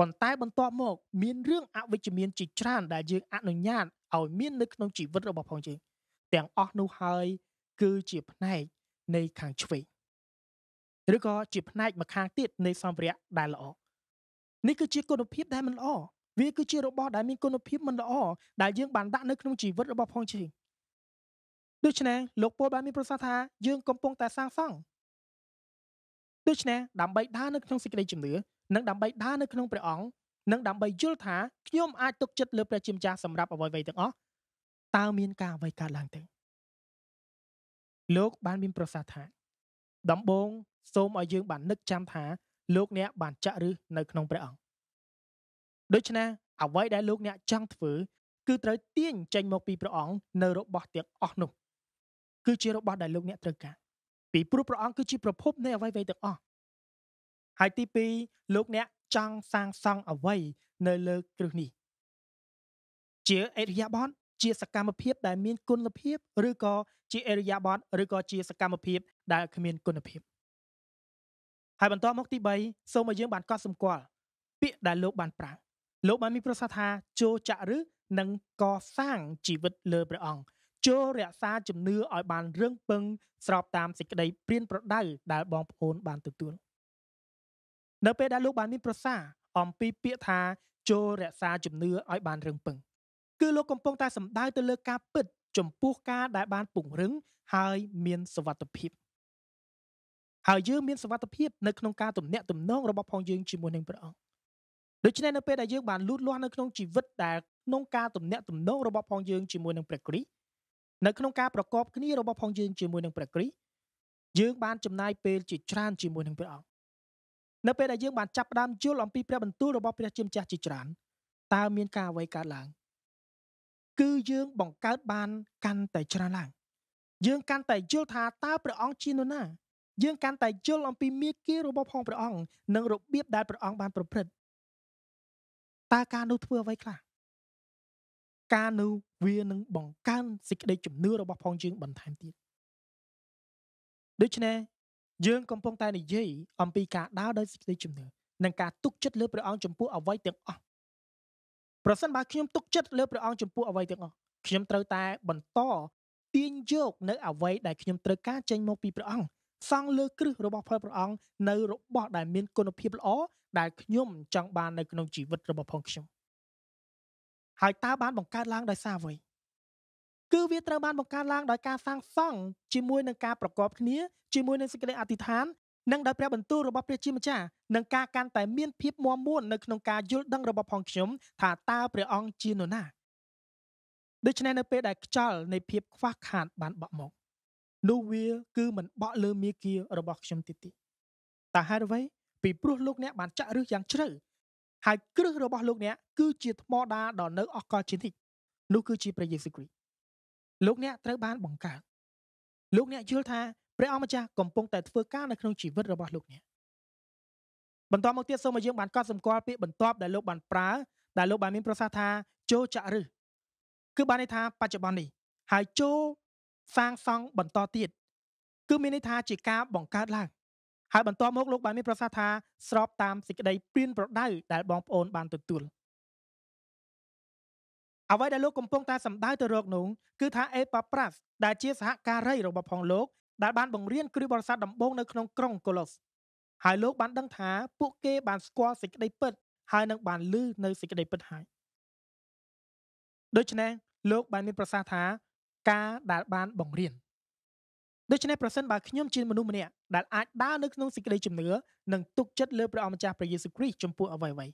ប៉ុន្តែបន្ទាប់មក មានរឿងអវិជ្ជមានជាច្រើនដែលយើងអនុញ្ញាតឲ្យមាននៅក្នុងជីវិតរបស់ផងយើងទាំងអស់នោះហើយ គឺជាផ្នែកនៃខាងឆ្វេងឬក៏ជាផ្នែកម្ខាងទៀតនៃសម្ភារៈដែលល្អនេះគឺជាគុណភាពដែលមិនល្អវាគឺជារបស់ដែលមានគុណភាពមិនល្អដែលយើងបានដាក់នៅក្នុងជីវិតរបស់ផងជាងដូច្នេះលោកពលបានមាន ប្រសាសន៍ថាយើងកំពុងតែសាងសង់ដូច្នេះដើម្បីដើរនៅក្នុងសេចក្តីជំនឿនិងដើម្បីដើរនៅក្នុងព្រះអង្គនិងដើម្បីយល់ថាខ្ញុំអាចទុកចិត្តលើព្រះជាម្ចាស់សម្រាប់អ្វីៗទាំងអស់តើមានការអ្វីកើតឡើងទេលោកបានមានប្រសាសន៍ថា ដំបូងសូមឲ្យយើង បាននឹកចាំថា លោកអ្នក បានចាក់ឫសនៅក្នុងព្រះអង្គដូច្នេះអ្វីដែលលោកអ្នកចង់ធ្វើ គឺត្រូវទាញចេញមកពីព្រះអង្គនៅរបស់ទាំងអស់នោះគឺជារបស់ដែលលោកអ្នកត្រូវការពីព្រោះព្រះអង្គគឺជាប្រភពនៃអ្វីៗទាំងអស់ហើយទី2លោកអ្នកចង់សាងសង់អ្វី នៅលើគ្រឹះនេះ ជាអេរិយាប័ត្រជាសកម្មភាពដែលមាន គុណភាព ឬក៏ជាអេរិយាប័ត្រឬក៏ជាសកម្មភាពដែលគ្មានគុណភាព ហើយបន្តមកទី3សូមឲ្យយើងបានកត់សម្គាល់ពាក្យដែលលោកបានប្រើលោកបានមានប្រសាសន៍ថាជោចៈឬនិងកសាងជីវិតលើព្រះអង្គចូលរក្សាជំនឿឲ្យបានរឹងពឹងស្របតាមសេចក្តីព្រានប្រដៅដែលបងប្អូន បានទទួល។នៅពេលដែលលោកបានមានប្រសា អំពីពាក្យថាចូលរក្សាជំនឿឲ្យបានរឹងពឹងគឺលោកកំពុងតែសម្ដៅទៅលើការពិតចំពោះការដែលបានពង្រឹងហើយមានសវត្ថភាពហើយយើងមានសវត្ថភាពនៅក្នុងការទំនាក់ទំនងរបស់ផងយើងជាមួយនឹងព្រះអង្គដូច្នេះនៅពេលដែលយើងបានលូតលាស់នៅក្នុងជីវិតដែលក្នុងការទំនាក់ទំនងរបស់ផងយើងជាមួយនឹងព្រះគ្រីស្ទនៅក្នុងការប្រកបគ្នារបស់ផងយើងជាមួយនឹងព្រះគ្រីស្ទយើងបានចំណាយពេលជាច្រើនជាមួយនឹងព្រះអង្គនៅពេលដែលយើងបានចាប់ផ្ដើមយល់អំពីព្រះបន្ទូលរបស់ព្រះជាម្ចាស់ជាច្រើនតើមានការអ្វីកើតឡើង គឺយើងបង្កើតបានកាន់តែច្រើនឡើងយើងកាន់តែយល់ថាតើព្រះអង្គជានរណា យើងកាន់តែយល់អំពីមាគ៌ារបស់ផងព្រះអង្គនិងរបៀបដែលព្រះអង្គបានប្រព្រឹត្តតើការនោះធ្វើអ្វីខ្លះការនោះវានឹងបង្កើនសេចក្តីជំនឿរបស់ផងយើងបន្ថែមទៀតដូច្នេះយើងកំពុងតែនិយាយអំពីការដើរដោយសេចក្តីជំនឿនិងការទុកចិត្តលើព្រះអង្គចំពោះអ្វីទាំងអស់ប្រសិនបើខ្ញុំទុកចិត្តលើព្រះអង្គចំពោះអ្វីទាំងអស់ខ្ញុំត្រូវតែ បន្តទាញយកនៅអ្វីដែលខ្ញុំត្រូវការចេញមកពីព្រះអង្គសង់លើ គ្រឹះរបស់ផលព្រះអង្គនៅរបស់ដែលមានគុណភាពល្អដែលខ្ញុំចង់បាននៅក្នុងជីវិតរបស់ផងខ្ញុំហើយតើបានបង្កើតឡើងដោយសារអ្វីគឺវាត្រូវបានបង្កើតឡើងដោយការសាងសង់ជាមួយនឹងការប្រកបគ្នាជាមួយនឹងសេចក្តីអធិដ្ឋាននិងដោយព្រះបន្ទូលរបស់ព្រះជាម្ចាស់នឹងការកាន់តែមានភាពមាំមួន នៅក្នុងការយល់ដឹងរបស់ផងខ្ញុំថាតើព្រះអង្គជានរណាដូច្នេះនៅពេលដែលខ្ចលនៃភាពខ្វះខាតបានបក់មកនោះវាគឺមិនបក់លើមាគ៌ារបស់ខ្ញុំទៀតទេតើហេតុអ្វីពីព្រោះលោកអ្នកបានចាក់ឫសយ៉ាងជ្រៅហើយគ្រឹះរបស់លោកអ្នកគឺជាថ្មដាដ៏នៅអកលជានិចនោះគឺជាព្រះយេស៊ូវគ្រីស្ទលោកអ្នកត្រូវបានបង្កើតលោកអ្នកយល់ថាព្រះអង្គម្ចាស់កំពុងតែធ្វើការនៅក្នុងជីវិតរបស់លោកអ្នកបន្តមកទៀតសូមឲ្យយើងបានកត់សម្គាល់ពាក្យបន្ទាប់ដែលលោកបានប្រើដែលលោកបានមានប្រសាសន៍ថាចូលចាក់ឫសគឺបានន័យថាបច្ចុប្បន្ននេះ ហើយចូលសាងសង់បន្តទៀតគឺមានន័យថាជាការបង្កើតឡើង ហើយបន្តមកលោកបានមាន ប្រសាសន៍ថាស្របតាមសេចក្តីព្រានប្រដៅដែលបងប្អូនបានទទួលអ្វីដែលលោកកំពុងតែសម្ដៅទៅរកនោះគឺថា Epaphras ដែលជាសហការីរបស់ផងលោកដែលបានបង្រៀនគ្រីស្ទបរិស័ទដំបូងនៅក្នុងក្រុងកូឡូសហើយលោកបានដឹងថាពួកគេបានស្គាល់សេចក្តីពិត ហើយនឹងបានលឺនៅសេចក្តីពិតហើយដូច្នេះលោកបានមានប្រសាសន៍ថាការដែលបានបង្រៀនដូច្នេះប្រសិនបើខ្ញុំជាមនុស្សម្នាក់ដែលអាចដើរនៅក្នុងសេចក្តីជំនឿនិងទុកចិត្តលើព្រះអម្ចាស់ព្រះយេស៊ូវគ្រីស្ទចំពោះអ្វីៗ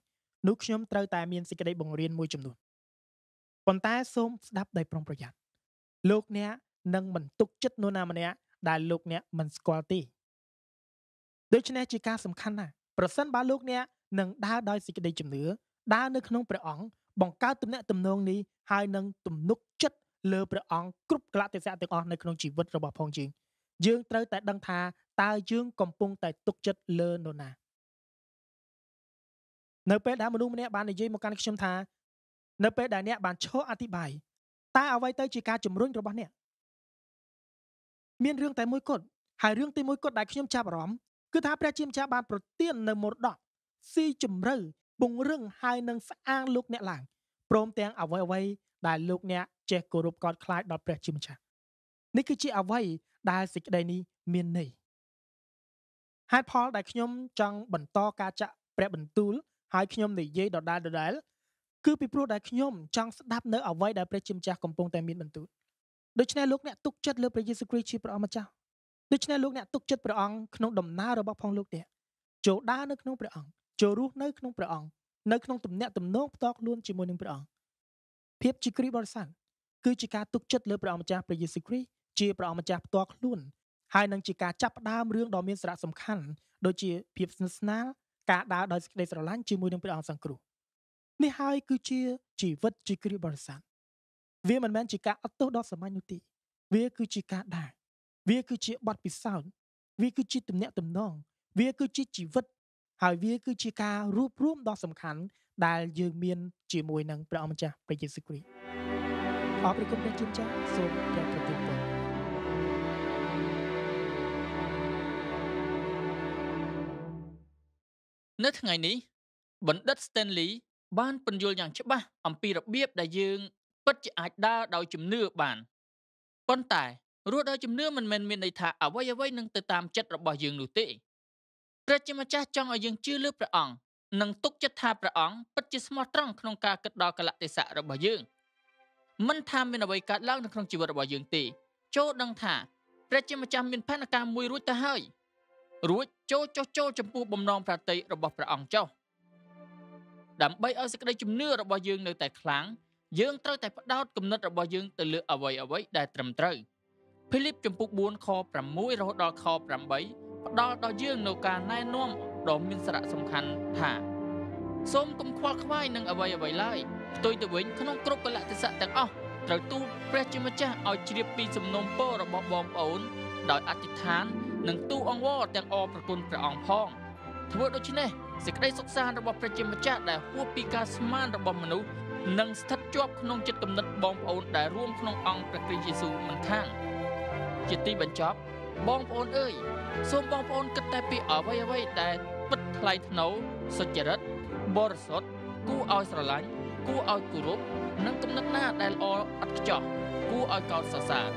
នោះខ្ញុំត្រូវតែមានសេចក្តីបង្រៀនមួយចំនួនប៉ុន្តែសូមស្ដាប់ដោយប្រុងប្រយ័ត្នលោកអ្នកនឹងមិនទុកចិត្តនរណាម្នាក់ដែលលោកអ្នកមិនស្គាល់ទេដូច្នេះជាការសំខាន់ណាស់ប្រសិនបើលោកអ្នកនឹងដើរដោយសេចក្តីជំនឿដើរនៅក្នុងព្រះអង្គបង្កើតទំនាក់ទំនងនេះហើយនឹងទំនុកចិត្តលើព្រះអង្គគ្រប់កលៈទេសៈទាំងអស់នៅក្នុងជីវិតរបស់ផងយើងយើងត្រូវតែដឹងថាតើយើងកំពុងតែទុកចិត្តលើនរណានៅពេលដែលមនុស្សម្នាក់បាននិយាយមកកាន់ខ្ញុំថានៅពេលដែលអ្នកបានឈរអធិប្បាយតើអ្វីទៅជាការជំរុញរបស់អ្នកមានរឿងតែមួយគត់ហើយរឿងទីមួយគត់ដែលខ្ញុំចាប់អារម្មណ៍គឺថាព្រះជាម្ចាស់បានប្រទាននៅមរតកស៊ីជំរឿពង្រឹងហើយនឹងស្អាងលោកអ្នកឡើងព្រមទាំងអ្វីអ្វីដែលលោកអ្នកចេះគោរពកោតខ្លាចដល់ព្រះជាម្ចាស់នេះគឺជាអ្វីដែលសេចក្តីនេះមានន័យហេតុផលដែលខ្ញុំចង់បន្តការចាក់ព្រះបន្ទូល ហើយខ្ញុំនិយាយដដែលដដែលគឺពីព្រោះដែលខ្ញុំចង់ស្ដាប់នៅអ្វីដែលព្រះជាម្ចាស់កំពុងតែមានបន្ទូលដូច្នេះលោកអ្នកទុកចិត្តលើព្រះយេស៊ូវគ្រីស្ទជាព្រះអម្ចាស់ដូច្នេះលោកអ្នកទុកចិត្តព្រះអង្គក្នុងដំណើររបស់ផងលោកនេះចូលដើរនៅក្នុងព្រះអង្គចូលរស់នៅក្នុងព្រះអង្គនៅក្នុងទំនាក់ទំនងផ្ទាល់ខ្លួនជាមួយនឹងព្រះអង្គភាពជាគ្រីស្ទបរិស័ទគឺជាការទុកចិត្តលើព្រះអម្ចាស់ព្រះយេស៊ូវគ្រីស្ទជាព្រះអម្ចាស់ផ្ទាល់ខ្លួនហើយនឹងជាការចាប់ផ្ដើមរឿងដ៏មានសារៈសំខាន់ដូចជាភាពស្និទ្ធស្នាលការដើរដោយសេចក្តីស្រឡាញ់ជាមួយនឹងព្រះអង្គសង្គ្រោះនេះហើយ គឺជាជីវិតជាគ្រាបរិស័ទវាមិនមែនជាការអត់ទោសដល់សាមញ្ញនោះទេវាគឺជាការដាវាគឺជាបទពិសោធន៍វាគឺជាទំនាក់ទំនងវាគឺជាជីវិតហើយវាគឺជាការរួបរวมដ៏សំខាន់ ដែលយើងមានជាមួយនឹងព្រះអម្ចាស់ព្រះយេស៊ូវគ្រីស្ទអរព្រគុណព្រះជាម្ចាស់សូមព្រះប្រទានពរនៅថ្ងៃនេះបណ្ឌិត Stanley បានពន្យល់យ៉ាងច្បាស់អំពីរបៀបដែលយើងពិតជាអាចដើរដោយជំនឿបានប៉ុន្តែរស់ដោយជំនឿមិនមែនមានន័យថាអ្វីអ្វីនឹងទៅតាមចិត្តរបស់យើងនោះទេព្រះជាម្ចាស់ចង់ឲ្យយើងជឿលើព្រះអង្គនិងទុកចិត្តថាព្រះអង្គពិតជាស្មោះត្រង់ក្នុងការគិតដល់កលៈទេសៈរបស់យើងមិនថាមានអ្វីកើតឡើងនៅក្នុងជីវិត របស់យើងទេ ចូលដឹងថាព្រះជាម្ចាស់មានផែនការមួយរួចទៅហើយរួចចូលចោះចូលចំពោះបំណងប្រតិរបស់ព្រះអង្គចោះដើម្បីឲ្យសេចក្តីជំនឿរបស់យើងនៅតែខ្លាំងយើងត្រូវតែផ្ដោតគំនិតរបស់យើងទៅលើអ្វីអ្វីដែលត្រឹមត្រូវភីលីបចំពុក4ខ6រហូតដល់ខ8ផ្ដល់ដល់យើងនៅការណែនាំដ៏មានសារៈសំខាន់ថាសូមកុំខ្វល់ខ្វាយនឹងអ្វីអ្វីឡើយផ្ទុយទៅវិញក្នុងគ្រប់កលៈទេសៈទាំងអស់ត្រូវទូលព្រះជាម្ចាស់ឲ្យជ្រាបពីសំណុំពររបស់បងប្អូន ដោយអធិដ្ឋាននិងទូអង្វរទាំងអរប្រគុណព្រះអង្គផង ធ្វើដូច្នេះសេចក្តីសុខសាន្តរបស់ព្រះជាម្ចាស់ដែលហួសពីការស្មានរបស់មនុស្សនិងស្ថិតជាប់ក្នុងចិត្តគំនិតបងប្អូនដែលរួមក្នុងអង្គព្រះគ្រីស្ទយេស៊ូវមិនខានជាទីបញ្ចប់បងប្អូនអើយសូមបងប្អូនគិតតែពីអ្វីអ្វីដែលពិតថ្លៃថ្នូរសុចរិតបរិសុទ្ធគួរឲ្យស្រឡាញ់គួរឲ្យគោរពនិងគំនិតណាដែលល្អឥតខ្ចោះគួរឲ្យកោតសរសើរ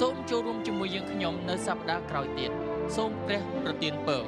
សូមចូលរួមជាមួយយើងខ្ញុំនៅសប្តាហ៍ក្រោយទៀតសូមព្រះប្រទានពរ